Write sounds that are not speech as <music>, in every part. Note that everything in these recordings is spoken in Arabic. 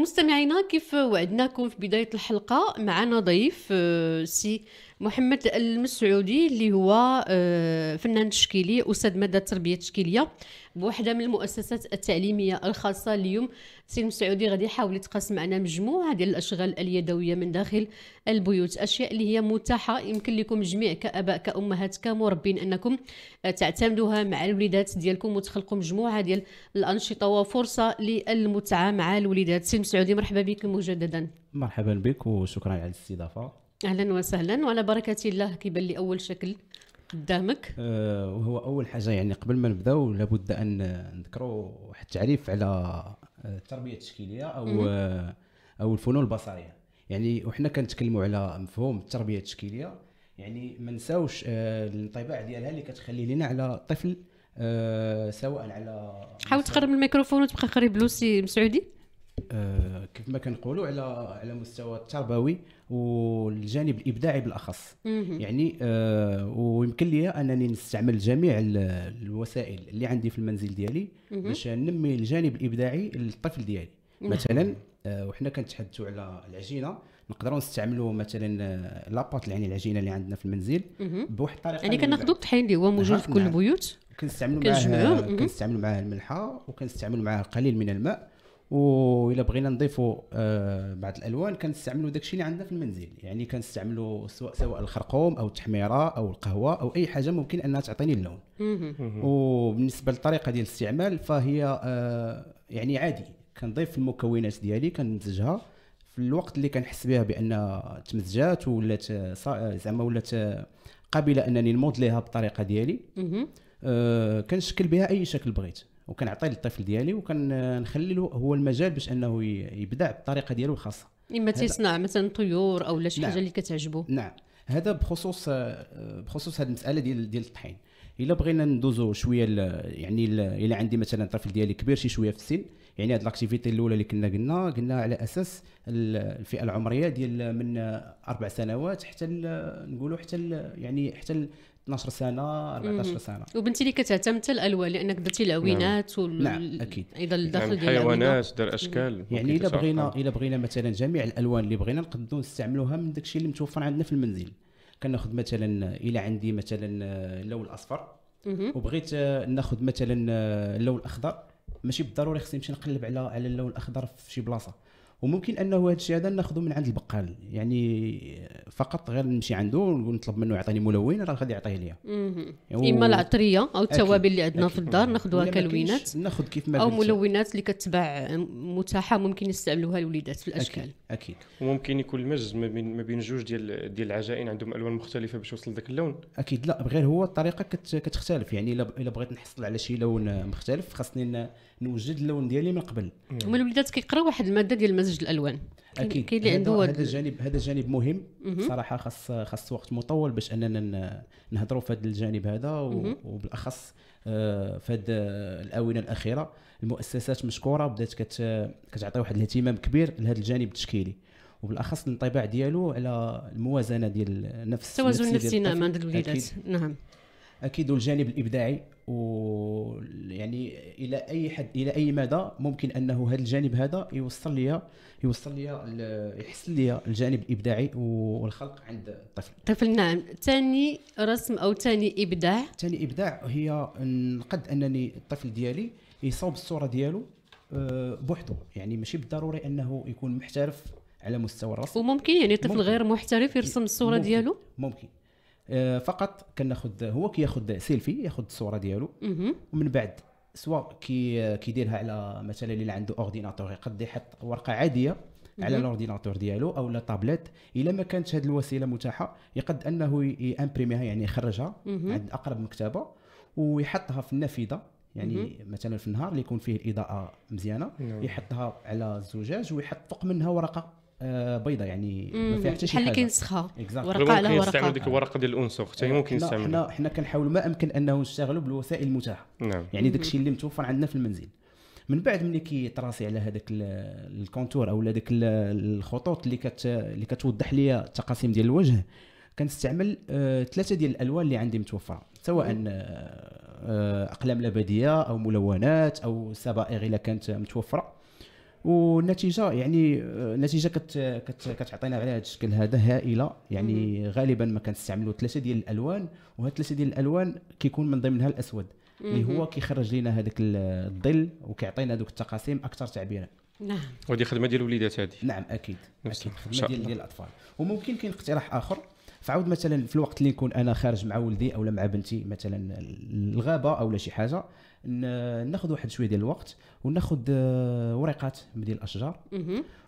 مستمعينا كيف وعدناكم في بداية الحلقة معنا ضيف آه، سي محمد المسعودي اللي هو آه، فنان تشكيلي أستاذ مادة التربية التشكيلية بوحده من المؤسسات التعليميه الخاصه اليوم السيد السعودي غادي يحاول يتقاسم معنا مجموعه ديال الاشغال اليدويه من داخل البيوت اشياء اللي هي متاحه يمكن لكم جميع كاباء كامهات كمربين انكم تعتمدوها مع الوليدات ديالكم وتخلقوا مجموعه ديال الانشطه وفرصه للمتعه مع الوليدات السيد السعودي مرحبا بك مجددا مرحبا بك وشكرا على الاستضافه اهلا وسهلا وعلى بركه الله كيبان لي اول شكل قدامك آه وهو اول حاجه يعني قبل ما نبداو لابد ان نذكروا واحد التعريف على آه، التربيه التشكيليه او آه او الفنون البصريه يعني وحنا كنتكلموا على مفهوم التربيه التشكيليه يعني ما نساوش آه الانطباع ديالها اللي كتخلي لنا على الطفل آه سواء على حاول تقرب الميكروفون وتبقى قريب لوسي مسعودي آه، كيف ما كنقولوا على على مستوى التربوي والجانب الابداعي بالاخص يعني آه، ويمكن لي انني نستعمل جميع الوسائل اللي عندي في المنزل ديالي باش ننمي الجانب الابداعي للطفل ديالي مثلا آه، وحنا كنتحدثوا على العجينه نقدروا نستعملوا مثلا لاباط يعني العجينه اللي عندنا في المنزل بواحد الطريقه يعني كناخذوا الطحين اللي هو موجود في كل نعم. البيوت كنستعملوا معاه كنستعملوا معاه الملحه وكنستعملوا معاه القليل من الماء والا بغينا نضيفوا آه، بعض الالوان كنستعملوا داكشي اللي عندنا في المنزل يعني كنستعملوا سواء سواء الخرقوم او التحميره او القهوه او اي حاجه ممكن انها تعطيني اللون وبالنسبه للطريقه ديال الاستعمال فهي آه، يعني عادي كنضيف المكونات ديالي كنمزجها في الوقت اللي كنحس بها بان تمزجات ولات آه، زعما ولات قابله انني نموض ليها بالطريقه ديالي آه كنشكل بها اي شكل بغيت وكنعطي للطفل ديالي وكنخلي له هو المجال باش انه يبدع بالطريقه ديالو الخاصه اما تيصنع مثلا طيور او شي حاجه نعم. اللي كتعجبه نعم هذا بخصوص آه، بخصوص هذه المساله ديال ديال الطحين الا بغينا ندوزو شويه ل يعني الا عندي مثلا الطفل ديالي كبير شي شويه في السن يعني هذه الاكتيفيتي الاولى اللي كنا قلنا قلنا على اساس الفئه العمريه ديال من اربع سنوات حتى نقولوا حتى يعني حتى 12 سنه 14 سنه وبنتي اللي كتهتم حتى الالوان لانك درتي العوينات نعم. نعم. وال... نعم اكيد اذا يعني الداخل ديال الحيوانات دار اشكال يعني الا بغينا الا بغينا مثلا جميع الالوان اللي بغينا نقدروا نستعملوها من داكشي اللي متوفر عندنا في المنزل كناخذ مثلا الا عندي مثلا اللون الاصفر وبغيت ناخذ مثلا اللون الاخضر ماشي بالضروري خصني نمشي نقلب على على اللون الاخضر في شي بلاصه وممكن انه هذا الشيء هذا ناخذه من عند البقال يعني فقط غير نمشي عنده ونطلب منه يعطيني ملون راه غادي يعطيه ليا يعني اما العطريه او التوابل اللي عندنا في الدار ناخذوها كلوينات ناخذ كيف ما او ملونات اللي كتباع متاحه ممكن يستعملوها الوليدات في الاشكال اكيد, أكيد. وممكن يكون المزج ما بين ما بين جوج ديال ديال العجائن عندهم الوان مختلفه باش يوصل ذاك اللون اكيد لا غير هو الطريقه كت... كتختلف يعني الا بغيت نحصل على شي لون مختلف خاصني نوجد اللون ديالي من قبل هما الوليدات كيقراو واحد الماده ديال مزج الالوان اكيد كاين اللي عنده هذا الجانب هذا جانب مهم صراحه خاص خاص وقت مطول باش اننا نهضروا في هذا الجانب هذا وبالاخص آه، في هذه الاونه الاخيره المؤسسات مشكوره بدات كتعطي واحد الاهتمام كبير لهذا الجانب التشكيلي وبالاخص الانطباع ديالو على الموازنه ديال النفس التوازن النفسي نعم عند الوليدات نعم اكيد الجانب الابداعي و يعني الى اي حد الى اي مدى ممكن انه هذا الجانب هذا يوصل لي يوصل لي يحسن لي الجانب الابداعي والخلق عند الطفل الطفل نعم ثاني رسم او ثاني ابداع ثاني ابداع هي قد انني الطفل ديالي يصوب الصوره ديالو آه، بوحدو يعني ماشي بالضروري انه يكون محترف على مستوى الرسم وممكن يعني طفل ممكن. غير محترف يرسم الصوره ممكن. ديالو ممكن آه، فقط كناخذ هو كياخذ سيلفي ياخذ الصوره ديالو ومن بعد سواء كي كيديرها على مثلا اللي عنده اورديناتور يقد يحط ورقه عاديه على الاورديناتور ديالو او تابلت الا ما كانتش هذه الوسيله متاحه يقد انه يامبريميها يعني يخرجها عند اقرب مكتبه ويحطها في النافذه يعني مثلا في النهار اللي يكون فيه الاضاءه مزيانه نعم. يحطها على الزجاج ويحط فوق منها ورقه آه، بيضة يعني ما فيها حتى شي حاجه بحال كينسخها ورقه على ورقه يستعملوا ديك الورقه ديال الانسخ حتى آه، ممكن حنا حنا كنحاولوا ما امكن انه نشتغلوا بالوسائل المتاحه نعم. يعني داك الشيء اللي متوفر عندنا في المنزل من بعد ملي كيتراسي على هذاك الكونتور او هذاك الخطوط اللي كت اللي كتوضح لي التقاسيم ديال الوجه كنستعمل آه، ثلاثه ديال الالوان اللي عندي متوفره سواء اقلام لبديه او ملونات او سبائغ الا كانت متوفره والنتيجه يعني النتيجه آه، كت كت كتعطينا على هذا الشكل هذا هائله يعني مم. غالبا ما كنستعملوا ثلاثه ديال الالوان وهاد ثلاثه ديال الالوان كيكون من ضمنها الاسود اللي هو كيخرج لنا هذاك الظل وكيعطينا ذوك التقاسيم اكثر تعبيرا نعم ودي خدمه ديال الوليدات هذه نعم اكيد نفس الخدمه ديال, ديال الاطفال وممكن كاين اقتراح اخر فعاود مثلا في الوقت اللي نكون انا خارج مع ولدي او مع بنتي مثلا الغابه او شي حاجه ناخذ واحد شويه ديال الوقت وناخذ آه، ورقات ديال الاشجار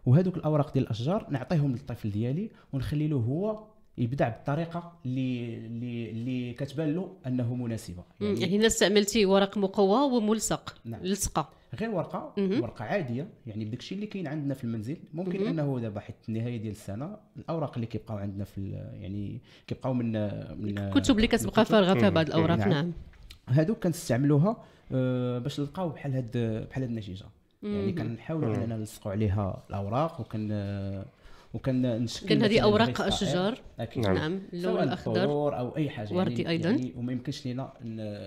وهذوك الاوراق ديال الاشجار نعطيهم للطفل ديالي ونخلي له هو يبدع بالطريقه اللي اللي اللي كتبان له انه مناسبه يعني هنا يعني استعملتي ورق مقوى وملصق نعم. لصقه غير ورقه مم. ورقه عاديه يعني بداك الشيء اللي كاين عندنا في المنزل ممكن مم. انه دابا حيت النهايه ديال السنه الاوراق اللي كيبقاو عندنا في يعني كيبقاو من من الكتب اللي كتبقى فارغه فيها بعض الاوراق نعم, نعم. هادوك كنستعملوها آه، باش نلقاو بحال هاد بحال هاد النتيجه يعني كنحاولوا اننا نلصقوا عليها الاوراق وكن وكان كان هذه اوراق إيه؟ اشجار اكيد نعم, نعم. اللون الاخضر او اي حاجه وردي يعني ايضا يعني وما يمكنش لينا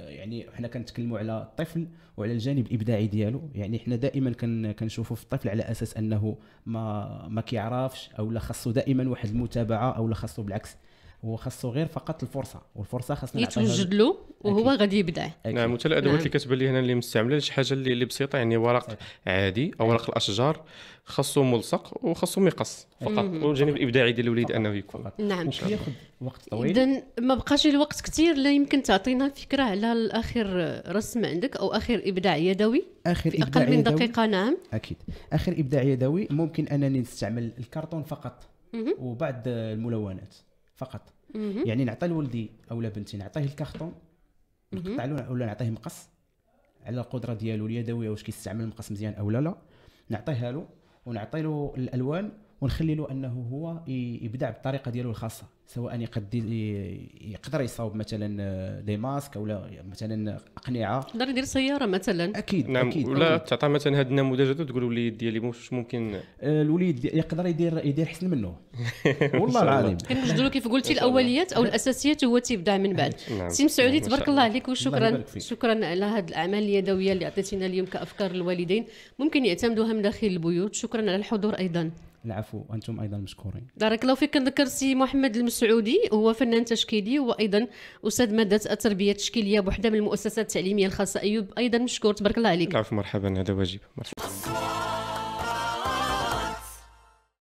يعني حنا كنتكلموا على الطفل وعلى الجانب الابداعي ديالو يعني حنا دائما كنشوفوا في الطفل على اساس انه ما ما كيعرفش او لا خاصو دائما واحد المتابعه او لا خاصو بالعكس وخاصو غير فقط الفرصه والفرصه خاصنا يتوجد له وهو غادي يبدع نعم وحتى الادوات نعم. اللي كتبان لي هنا اللي مستعمله شي حاجه اللي, بسيطه يعني ورق أكيد. عادي او ورق الاشجار خاصو ملصق وخاصو مقص فقط والجانب الابداعي ديال الوليد انه يكون نعم ياخذ وقت طويل اذا ما بقاش الوقت كثير لا يمكن تعطينا فكره على اخر رسم عندك او اخر ابداع يدوي اخر في اقل من دقيقه نعم اكيد اخر ابداع يدوي ممكن انني نستعمل الكرتون فقط وبعض الملونات فقط مم. يعني نعطي لولدي او لبنتي نعطيه الكارطون نقطع له ولا نعطيه مقص على القدره ديالو اليدويه واش كيستعمل المقص مزيان او لا لا نعطيها له ونعطي له الالوان ونخلي له انه هو يبدع بالطريقه ديالو الخاصه سواء يقدر يقدر يصاوب مثلا لي آه، ماسك ولا مثلا اقنعه يقدر يدير سياره مثلا اكيد نعم أكيد ولا تعطى مثلا هذا النموذج هذا تقول الوليد ديالي واش ممكن آه، الوليد يقدر يدير يدير حسن منه <laughs> والله العظيم كنوجدوا له كيف قلتي الاوليات او الاساسيات هو تيبدع من بعد نعم. سي مسعودي نعم. تبارك الله عليك وشكرا شكرا على هذه الاعمال اليدويه اللي عطيتينا اليوم كافكار للوالدين ممكن يعتمدوها من داخل البيوت شكرا على الحضور ايضا العفو وانتم ايضا مشكورين بارك الله فيك نذكر سي محمد المسعودي هو فنان تشكيلي وايضا استاذ ماده التربيه التشكيليه بوحده من المؤسسات التعليميه الخاصه ايوب ايضا مشكور تبارك الله عليك العفو مرحبا هذا واجب مرحبا